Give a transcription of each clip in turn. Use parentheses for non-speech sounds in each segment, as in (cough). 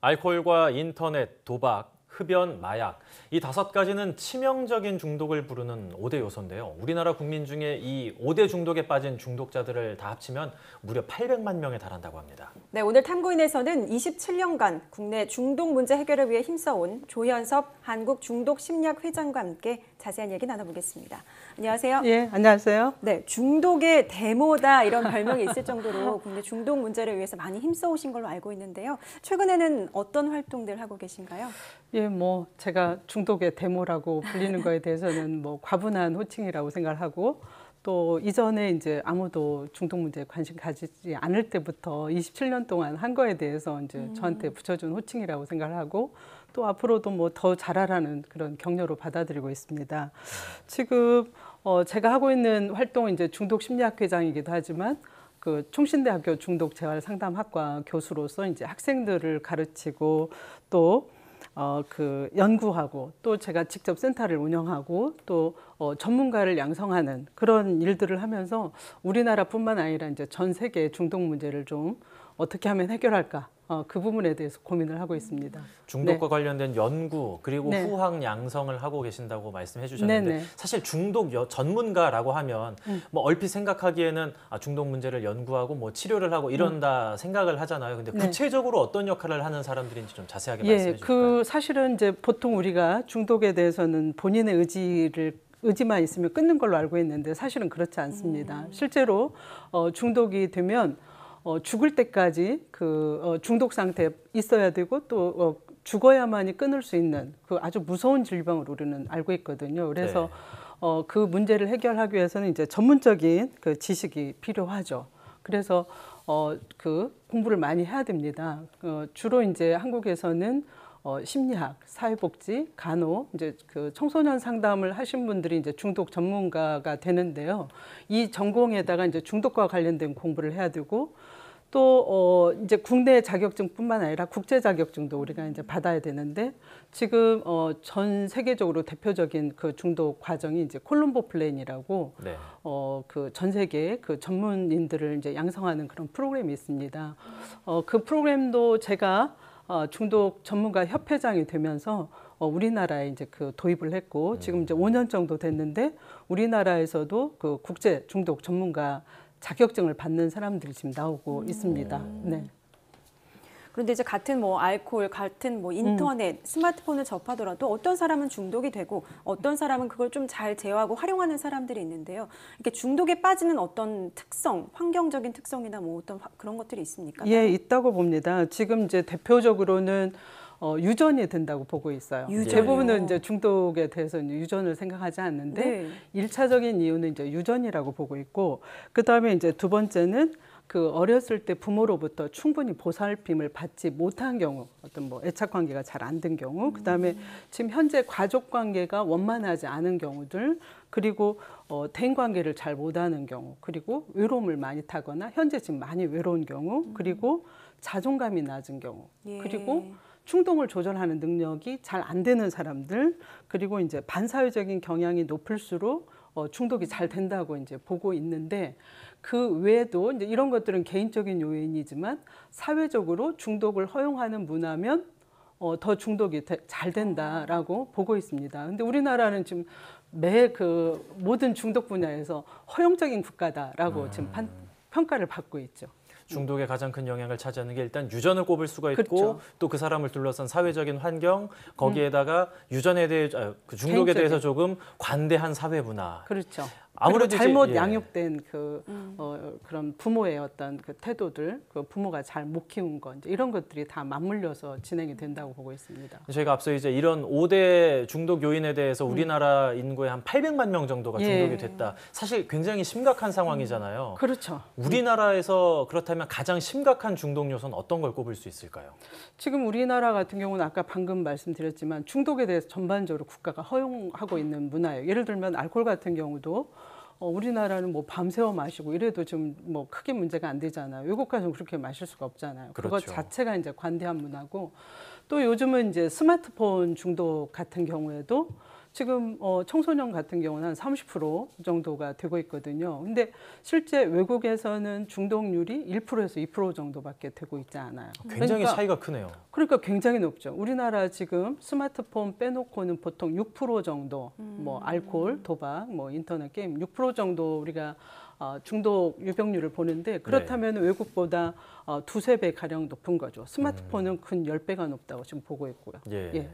알코올과 인터넷, 도박, 흡연, 마약 이 다섯 가지는 치명적인 중독을 부르는 5대 요소인데요. 우리나라 국민 중에 이 5대 중독에 빠진 중독자들을 다 합치면 무려 800만 명에 달한다고 합니다. 네, 오늘 탐구인에서는 27년간 국내 중독 문제 해결을 위해 힘써온 조현섭 한국중독심리학 회장과 함께 자세한 얘기 나눠보겠습니다. 안녕하세요. 예, 안녕하세요. 네, 중독의 데모다 이런 별명이 있을 정도로 (laughs) 국내 중독 문제를 위해서 많이 힘써오신 걸로 알고 있는데요. 최근에는 어떤 활동들 하고 계신가요? 예, 뭐 제가 중독의 데모라고 불리는 거에 대해서는 뭐 과분한 호칭이라고 생각하고 또 이전에 이제 아무도 중독 문제에 관심 가지지 않을 때부터 27년 동안 한 거에 대해서 이제 음. 저한테 붙여준 호칭이라고 생각하고 또 앞으로도 뭐 더 잘하라는 그런 격려로 받아들이고 있습니다. 지금 어 제가 하고 있는 활동은 이제 중독 심리학회장이기도 하지만 그 총신대학교 중독 재활 상담학과 교수로서 이제 학생들을 가르치고 또 어, 그 연구하고 또 제가 직접 센터를 운영하고 또 어, 전문가를 양성하는 그런 일들을 하면서 우리나라뿐만 아니라 이제 전 세계 중독 문제를 좀 어떻게 하면 해결할까 어, 그 부분에 대해서 고민을 하고 있습니다. 중독과 네. 관련된 연구 그리고 네. 후학 양성을 하고 계신다고 말씀해 주셨는데 네네. 사실 중독 전문가라고 하면 음. 뭐 얼핏 생각하기에는 아, 중독 문제를 연구하고 뭐 치료를 하고 이런다 음. 생각을 하잖아요. 근데 네. 구체적으로 어떤 역할을 하는 사람들인지 좀 자세하게 예, 말씀해 주실요그 사실은 이제 보통 우리가 중독에 대해서는 본인의 의지를 의지만 있으면 끊는 걸로 알고 있는데 사실은 그렇지 않습니다. 음. 실제로 어, 중독이 되면 어, 죽을 때까지 그 어, 중독 상태에 있어야 되고 또 어, 죽어야만이 끊을 수 있는 그 아주 무서운 질병을 우리는 알고 있거든요. 그래서 네. 어, 그 문제를 해결하기 위해서는 이제 전문적인 그 지식이 필요하죠. 그래서 어, 그 공부를 많이 해야 됩니다. 어, 주로 이제 한국에서는 어, 심리학, 사회복지, 간호, 이제 그 청소년 상담을 하신 분들이 이제 중독 전문가가 되는데요. 이 전공에다가 이제 중독과 관련된 공부를 해야 되고 또 어, 이제 국내 자격증뿐만 아니라 국제 자격증도 우리가 이제 받아야 되는데 지금 어, 전 세계적으로 대표적인 그 중독 과정이 이제 콜롬보 플랜이라고 네. 어, 그 전 세계 그 전문인들을 이제 양성하는 그런 프로그램이 있습니다. 어, 그 프로그램도 제가 어, 중독 전문가 협회장이 되면서 어, 우리나라에 이제 그 도입을 했고 지금 이제 5년 음. 정도 됐는데 우리나라에서도 그 국제 중독 전문가 자격증을 받는 사람들이 지금 나오고 음. 있습니다. 음. 네. 그런데 이제 같은 뭐 알코올, 같은 뭐 음. 인터넷, 음. 스마트폰을 접하더라도 어떤 사람은 중독이 되고 어떤 사람은 그걸 좀 잘 제어하고 활용하는 사람들이 있는데요. 이렇게 중독에 빠지는 어떤 특성, 환경적인 특성이나 뭐 어떤 그런 것들이 있습니까? 예, 있다고 봅니다. 지금 이제 대표적으로는 어, 유전이 된다고 보고 있어요. 유전이요? 대부분은 이제 중독에 대해서 유전을 생각하지 않는데 네. 일차적인 이유는 이제 유전이라고 보고 있고 그다음에 이제 두 번째는 그 어렸을 때 부모로부터 충분히 보살핌을 받지 못한 경우, 어떤 뭐 애착 관계가 잘 안 된 경우, 그 다음에 음. 지금 현재 가족 관계가 원만하지 않은 경우들, 그리고 어, 대인 관계를 잘 못하는 경우, 그리고 외로움을 많이 타거나 현재 지금 많이 외로운 경우, 음. 그리고 자존감이 낮은 경우, 예. 그리고 충동을 조절하는 능력이 잘 안 되는 사람들 그리고 이제 반사회적인 경향이 높을수록 어, 중독이 잘 된다고 이제 보고 있는데 그 외에도 이제 이런 것들은 개인적인 요인이지만 사회적으로 중독을 허용하는 문화면 어, 더 중독이 되, 잘 된다라고 보고 있습니다. 근데 우리나라는 지금 매 그 모든 중독 분야에서 허용적인 국가다라고 음. 지금 판, 평가를 받고 있죠. 중독에 가장 큰 영향을 차지하는 게 일단 유전을 꼽을 수가 있고 그렇죠. 또그 사람을 둘러싼 사회적인 환경 거기에다가 음. 유전에 대해 아, 그 중독에 대해서 조금 관대한 사회 문화. 그렇죠. 아무래도 잘못 예. 양육된 그 음. 어, 그런 부모의 어떤 그 태도들, 그 부모가 잘 못 키운 것 이런 것들이 다 맞물려서 진행이 된다고 보고 있습니다. 저희가 앞서 이제 이런 5대 중독 요인에 대해서 음. 우리나라 음. 인구의 한 800만 명 정도가 예. 중독이 예. 됐다. 사실 굉장히 심각한 상황이잖아요. 음. 그렇죠. 우리나라에서 그렇다면 가장 심각한 중독 요소는 어떤 걸 꼽을 수 있을까요? 지금 우리나라 같은 경우는 아까 방금 말씀드렸지만 중독에 대해서 전반적으로 국가가 허용하고 있는 문화예요. 예를 들면 알코올 같은 경우도 어, 우리나라는 뭐 밤새워 마시고 이래도 좀뭐 크게 문제가 안 되잖아요. 외국까지는 그렇게 마실 수가 없잖아요. 그렇죠. 그것 자체가 이제 관대한 문화고 또 요즘은 이제 스마트폰 중독 같은 경우에도 지금 어, 청소년 같은 경우는 한 30% 정도가 되고 있거든요. 근데 실제 외국에서는 중독률이 1%에서 2% 정도밖에 되고 있지 않아요. 굉장히 그러니까, 차이가 크네요. 그러니까 굉장히 높죠. 우리나라 지금 스마트폰 빼놓고는 보통 6% 정도 뭐 음. 뭐 알코올, 도박, 뭐 인터넷 게임 6% 정도 우리가 어, 중독 유병률을 보는데 그렇다면 네. 외국보다 어, 두세 배 가량 높은 거죠. 스마트폰은 음. 근 열배가 높다고 지금 보고 있고요. 예. 예.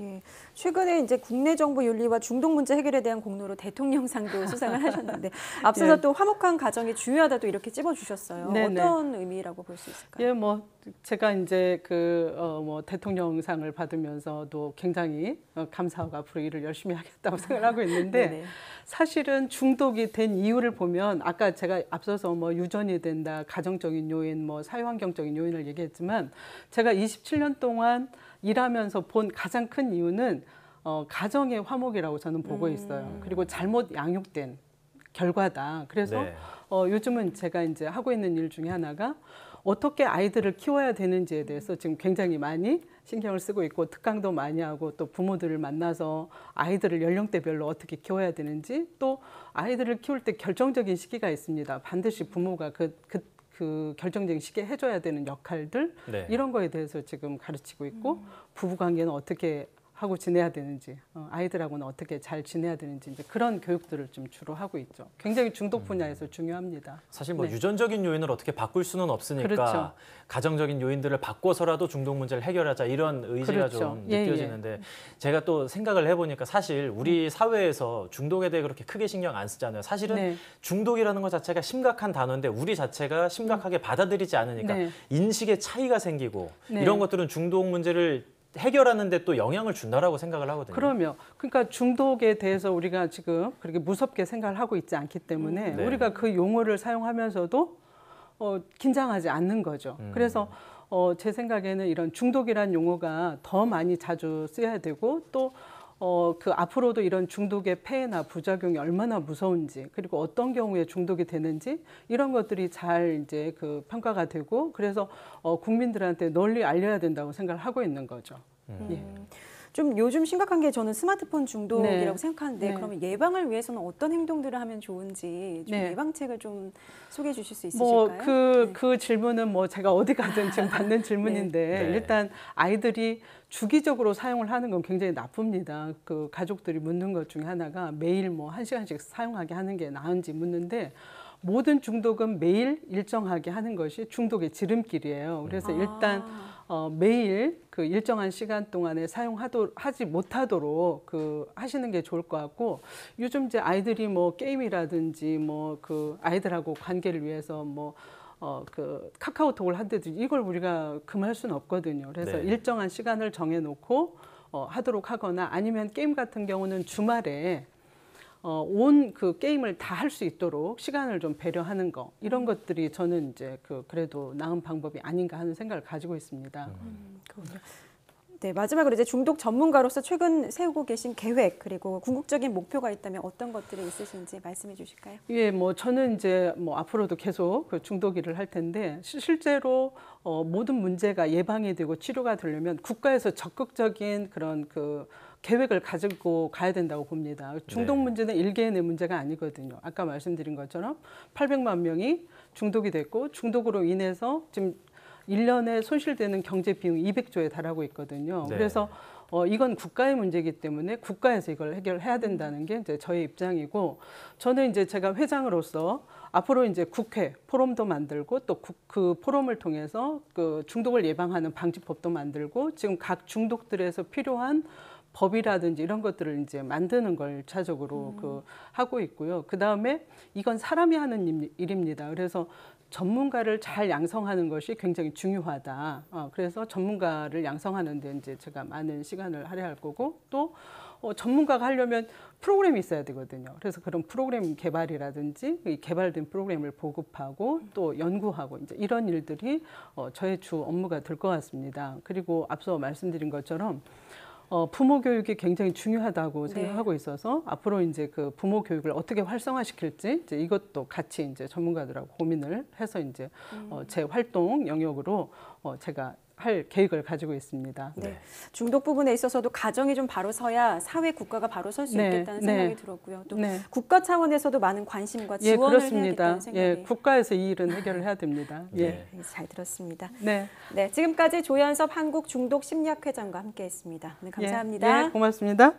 예, 최근에 이제 국내 정부 윤리와 중동 문제 해결에 대한 공로로 대통령상도 (laughs) 수상을 하셨는데 앞서서 예. 또 화목한 가정이 중요하다도 이렇게 찝어주셨어요. 네네. 어떤 의미라고 볼 수 있을까요? 예, 뭐 제가 이제 그 어 뭐 대통령상을 받으면서도 굉장히 어, 감사하고 앞으로 일을 열심히 하겠다고 생각하고 을 있는데 (laughs) 사실은 중독이 된 이유를 보면 아까 제가 앞서서 뭐 유전이 된다, 가정적인 요인, 뭐 사회 환경적인 요인을 얘기했지만 제가 27년 동안 일하면서 본 가장 큰 이유는 어, 가정의 화목이라고 저는 보고 음. 있어요. 음. 그리고 잘못 양육된 결과다. 그래서 네. 어, 요즘은 제가 이제 하고 있는 일 중에 하나가 어떻게 아이들을 키워야 되는지에 대해서 지금 굉장히 많이 신경을 쓰고 있고 특강도 많이 하고 또 부모들을 만나서 아이들을 연령대별로 어떻게 키워야 되는지 또 아이들을 키울 때 결정적인 시기가 있습니다. 반드시 부모가 그, 그그 결정적인 시기에 해줘야 되는 역할들 네. 이런 거에 대해서 지금 가르치고 있고 음. 부부 관계는 어떻게 하고 지내야 되는지 어, 아이들하고는 어떻게 잘 지내야 되는지 이제 그런 교육들을 좀 주로 하고 있죠. 굉장히 중독 음. 분야에서 중요합니다. 사실 뭐 네. 유전적인 요인을 어떻게 바꿀 수는 없으니까 그렇죠. 가정적인 요인들을 바꿔서라도 중독 문제를 해결하자 이런 의지가 그렇죠. 좀 예, 느껴지는데 예. 제가 또 생각을 해보니까 사실 우리 음. 사회에서 중독에 대해 그렇게 크게 신경 안 쓰잖아요. 사실은 네. 중독이라는 것 자체가 심각한 단어인데 우리 자체가 심각하게 음. 받아들이지 않으니까 네. 인식의 차이가 생기고 네. 이런 것들은 중독 문제를 해결하는데 또 영향을 준다라고 생각을 하거든요. 그러면 그러니까 중독에 대해서 우리가 지금 그렇게 무섭게 생각을 하고 있지 않기 때문에 음, 네. 우리가 그 용어를 사용하면서도 어, 긴장하지 않는 거죠. 음. 그래서 어, 제 생각에는 이런 중독이란 용어가 더 많이 자주 쓰여야 되고 또 어, 그 앞으로도 이런 중독의 폐해나 부작용이 얼마나 무서운지 그리고 어떤 경우에 중독이 되는지 이런 것들이 잘 이제 그 평가가 되고 그래서 어, 국민들한테 널리 알려야 된다고 생각을 하고 있는 거죠. 음. 예. 음. 좀 요즘 심각한 게 저는 스마트폰 중독이라고 네. 생각하는데 네. 그러면 예방을 위해서는 어떤 행동들을 하면 좋은지 좀 네. 예방책을 좀 소개해 주실 수 뭐 있으실까요? 뭐그그 네. 그 질문은 뭐 제가 어디 가든 지금 받는 (laughs) 네. 질문인데 네. 일단 아이들이 주기적으로 사용을 하는 건 굉장히 나쁩니다. 그 가족들이 묻는 것 중에 하나가 매일 뭐 한 시간씩 사용하게 하는 게 나은지 묻는데 모든 중독은 매일 일정하게 하는 것이 중독의 지름길이에요. 그래서 아. 일단 어, 매일 그 일정한 시간 동안에 사용하도 하지 못하도록 그 하시는 게 좋을 것 같고 요즘 이제 아이들이 뭐 게임이라든지 뭐 그 아이들하고 관계를 위해서 뭐 어, 그 카카오톡을 한대도 이걸 우리가 금할 수는 없거든요. 그래서 네. 일정한 시간을 정해놓고 어, 하도록 하거나 아니면 게임 같은 경우는 주말에 어, 온그 게임을 다 할 수 있도록 시간을 좀 배려하는 거 이런 음. 것들이 저는 이제 그 그래도 나은 방법이 아닌가 하는 생각을 가지고 있습니다. 음, 음 네, 마지막으로 이제 중독 전문가로서 최근 세우고 계신 계획 그리고 궁극적인 목표가 있다면 어떤 것들이 있으신지 말씀해 주실까요? 예, 뭐 저는 이제 뭐 앞으로도 계속 그 중독 일을 할 텐데 실제로 어, 모든 문제가 예방이 되고 치료가 되려면 국가에서 적극적인 그런 그 계획을 가지고 가야 된다고 봅니다. 중독 네. 문제는 일개의 문제가 아니거든요. 아까 말씀드린 것처럼 800만 명이 중독이 됐고 중독으로 인해서 지금 일년에 손실되는 경제 비용이 200조에 달하고 있거든요. 네. 그래서 어, 이건 국가의 문제이기 때문에 국가에서 이걸 해결해야 된다는 게 이제 저의 입장이고 저는 이제 제가 회장으로서 앞으로 이제 국회 포럼도 만들고 또 그 포럼을 통해서 그 중독을 예방하는 방지법도 만들고 지금 각 중독들에서 필요한 법이라든지 이런 것들을 이제 만드는 걸차적으로 음. 그 하고 있고요. 그 다음에 이건 사람이 하는 일입니다. 그래서 전문가를 잘 양성하는 것이 굉장히 중요하다. 어, 그래서 전문가를 양성하는데 이제 제가 많은 시간을 할애할 거고 또 어, 전문가가 하려면 프로그램이 있어야 되거든요. 그래서 그런 프로그램 개발이라든지 개발된 프로그램을 보급하고 또 연구하고 이제 이런 일들이 어, 저의 주 업무가 될 것 같습니다. 그리고 앞서 말씀드린 것처럼 어, 부모 교육이 굉장히 중요하다고 네. 생각하고 네. 있어서 앞으로 이제 그 부모 교육을 어떻게 활성화시킬지 이제 이것도 같이 이제 전문가들하고 고민을 해서 이제 음. 어, 제 활동 영역으로 어, 제가 할 계획을 가지고 있습니다. 네. 네. 중독 부분에 있어서도 가정이 좀 바로 서야 사회 국가가 바로 설수 네, 있겠다는 네. 생각이 들었고요. 또 네. 국가 차원에서도 많은 관심과 예, 지원을 예, 그렇습니다. 생각이 예, 국가에서 이 일은 해결을 해야 됩니다. (laughs) 네, 예. 네, 잘 들었습니다. 네. 네, 지금까지 조현섭 한국 중독 심리학 회장과 함께했습니다. 네, 감사합니다. 예, 예, 고맙습니다.